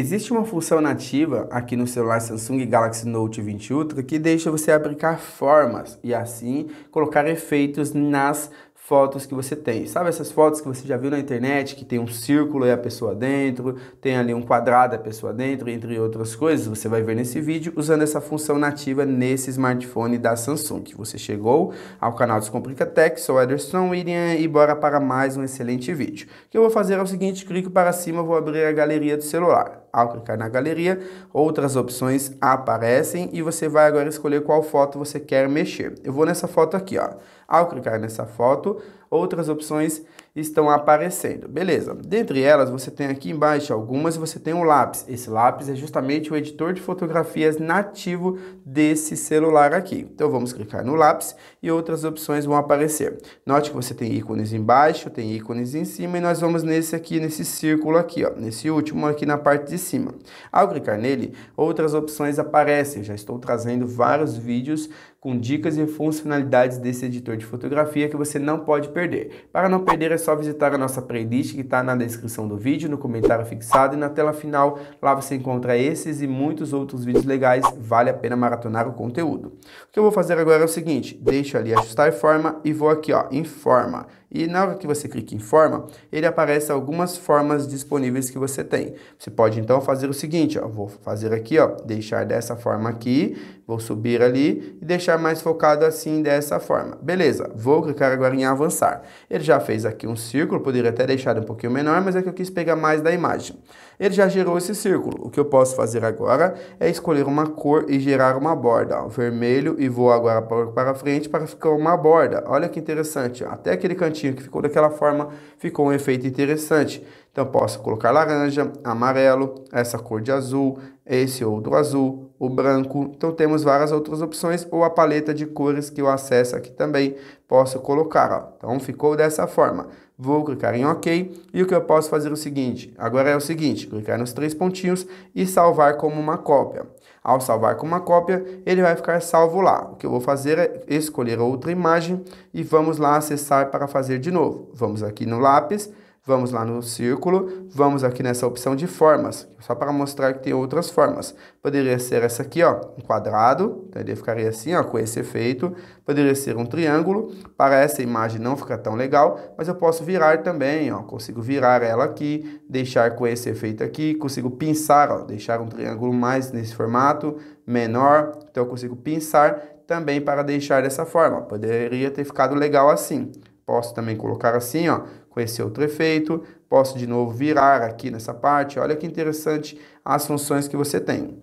Existe uma função nativa aqui no celular Samsung Galaxy Note 20 Ultra que deixa você aplicar formas e assim colocar efeitos nas fotos que você tem. Sabe essas fotos que você já viu na internet, que tem um círculo e a pessoa dentro, tem ali um quadrado e a pessoa dentro, entre outras coisas? Você vai ver nesse vídeo usando essa função nativa nesse smartphone da Samsung. Você chegou ao canal Descomplica Tech, sou Ederson William e bora para mais um excelente vídeo. O que eu vou fazer é o seguinte, clico para cima, vou abrir a galeria do celular. Ao clicar na galeria, outras opções aparecem e você vai agora escolher qual foto você quer mexer. Eu vou nessa foto aqui, ó. Ao clicar nessa foto, outras opções estão aparecendo. Beleza, dentre elas você tem aqui embaixo algumas e você tem um lápis. Esse lápis é justamente o editor de fotografias nativo desse celular aqui. Então vamos clicar no lápis e outras opções vão aparecer. Note que você tem ícones embaixo, tem ícones em cima e nós vamos nesse aqui, nesse círculo aqui, ó, nesse último aqui na parte de cima. Ao clicar nele, outras opções aparecem. já estou trazendo vários vídeos com dicas e funcionalidades desse editor de fotografia que você não pode perder. Para não perder é só visitar a nossa playlist que está na descrição do vídeo, no comentário fixado e na tela final. Lá você encontra esses e muitos outros vídeos legais, vale a pena maratonar o conteúdo. O que eu vou fazer agora é o seguinte, deixo ali ajustar forma e vou aqui ó, em forma. E na hora que você clica em forma, ele aparece algumas formas disponíveis que você tem. Você pode então fazer o seguinte, ó, vou fazer aqui, ó, deixar dessa forma aqui, vou subir ali e deixar mais focado assim dessa forma. Beleza, vou clicar agora em avançar. Ele já fez aqui um círculo, poderia até deixar um pouquinho menor, mas é que eu quis pegar mais da imagem. Ele já gerou esse círculo. O que eu posso fazer agora é escolher uma cor e gerar uma borda, ó, vermelho e vou agora para frente para ficar uma borda. Olha que interessante, ó, até aquele cantinho que ficou daquela forma, ficou um efeito interessante. Então eu posso colocar laranja, amarelo, essa cor de azul, esse outro azul, o branco. Então temos várias outras opções ou a paleta de cores que eu acesso aqui também posso colocar. Ó. Então ficou dessa forma. Vou clicar em OK e o que eu posso fazer é o seguinte. Agora é o seguinte, clicar nos três pontinhos e salvar como uma cópia. Ao salvar como uma cópia, ele vai ficar salvo lá. O que eu vou fazer é escolher outra imagem e vamos lá acessar para fazer de novo. Vamos aqui no lápis Vamos lá no círculo, vamos aqui nessa opção de formas, só para mostrar que tem outras formas. Poderia ser essa aqui, ó, um quadrado, então né, ele ficaria assim, ó, com esse efeito. Poderia ser um triângulo, para essa imagem não ficar tão legal, mas eu posso virar também, ó, consigo virar ela aqui, deixar com esse efeito aqui, consigo pinçar, ó, deixar um triângulo mais nesse formato, menor, então eu consigo pinçar também para deixar dessa forma. Poderia ter ficado legal assim. Posso também colocar assim, ó, com esse outro efeito. Posso de novo virar aqui nessa parte. Olha que interessante as funções que você tem.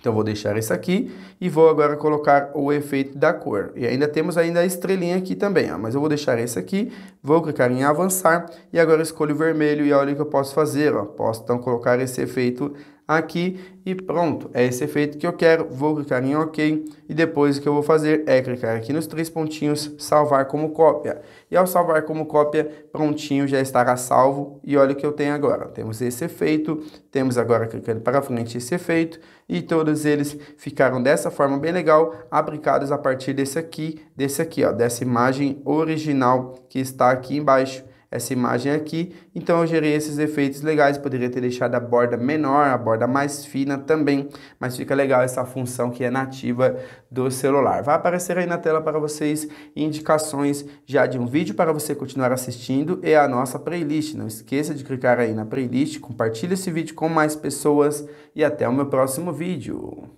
Então vou deixar isso aqui e vou agora colocar o efeito da cor. E ainda temos ainda a estrelinha aqui também, ó, mas eu vou deixar esse aqui, vou clicar em avançar e agora escolho o vermelho e olha o que eu posso fazer. Ó. Posso então colocar esse efeito aqui e pronto, é esse efeito que eu quero, vou clicar em OK e depois o que eu vou fazer é clicar aqui nos três pontinhos, salvar como cópia. E ao salvar como cópia, prontinho, já estará salvo e olha o que eu tenho agora. Temos esse efeito, temos agora clicando para frente esse efeito e todos eles ficaram dessa forma bem legal, aplicados a partir desse aqui, desse aqui, ó, dessa imagem original que está aqui embaixo essa imagem aqui. Então eu gerei esses efeitos legais, poderia ter deixado a borda menor, a borda mais fina também, mas fica legal essa função que é nativa do celular. Vai aparecer aí na tela para vocês indicações já de um vídeo para você continuar assistindo e a nossa playlist. Não esqueça de clicar aí na playlist, compartilhe esse vídeo com mais pessoas e até o meu próximo vídeo.